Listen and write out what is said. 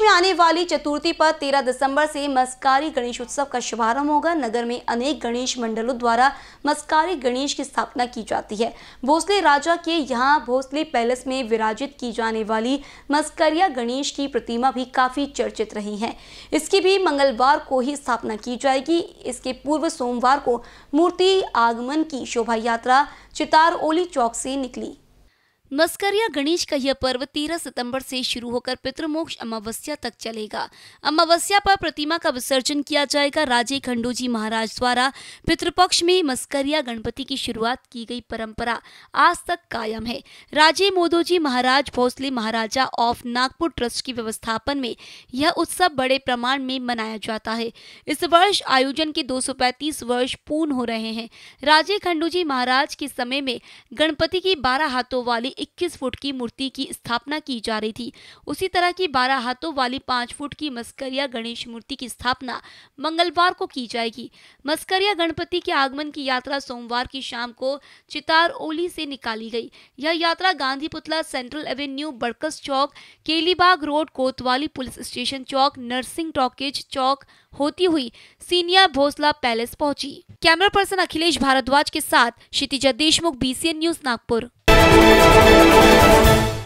में आने वाली चतुर्थी पर 13 दिसंबर से मस्कारी गणेश उत्सव का शुभारंभ होगा नगर में अनेक गणेश मंडलों द्वारा मस्कारी गणेश की स्थापना की जाती है भोसले राजा के यहाँ भोसले पैलेस में विराजित की जाने वाली मस्करिया गणेश की प्रतिमा भी काफी चर्चित रही है इसकी भी मंगलवार को ही स्थापना की जाएगी इसके पूर्व सोमवार को मूर्ति आगमन की शोभा यात्रा चितार ओली चौक से निकली मस्करिया गणेश का यह पर्व 13 सितंबर से शुरू होकर पितृमोक्ष अमावस्या तक चलेगा अमावस्या पर प्रतिमा का विसर्जन किया जाएगा राजे खंडोजी महाराज द्वारा पितृपक्ष में मस्करिया गणपति की शुरुआत की गई परंपरा आज तक कायम है राजे मोदोजी महाराज भोसले महाराजा ऑफ नागपुर ट्रस्ट की व्यवस्थापन में यह उत्सव बड़े प्रमाण में मनाया जाता है इस वर्ष आयोजन के दो वर्ष पूर्ण हो रहे हैं राजे खंडूजी महाराज के समय में गणपति की बारह हाथों वाली 21 फुट की मूर्ति की स्थापना की जा रही थी उसी तरह की बारह हाथों वाली 5 फुट की मस्करिया गणेश मूर्ति की स्थापना मंगलवार को की जाएगी मस्करिया गणपति के आगमन की यात्रा सोमवार की शाम को चितार ओली से निकाली गई यह यात्रा Gandhi Putla central avenue Barkas chowk Kelibagh road Kotwali police station chowk Narsingh talkies chowk होती हुई सीनियर भोसला पैलेस पहुंची कैमरा पर्सन अखिलेश भारद्वाज के साथ Kshitija Deshmukh BCN news Nagpur Música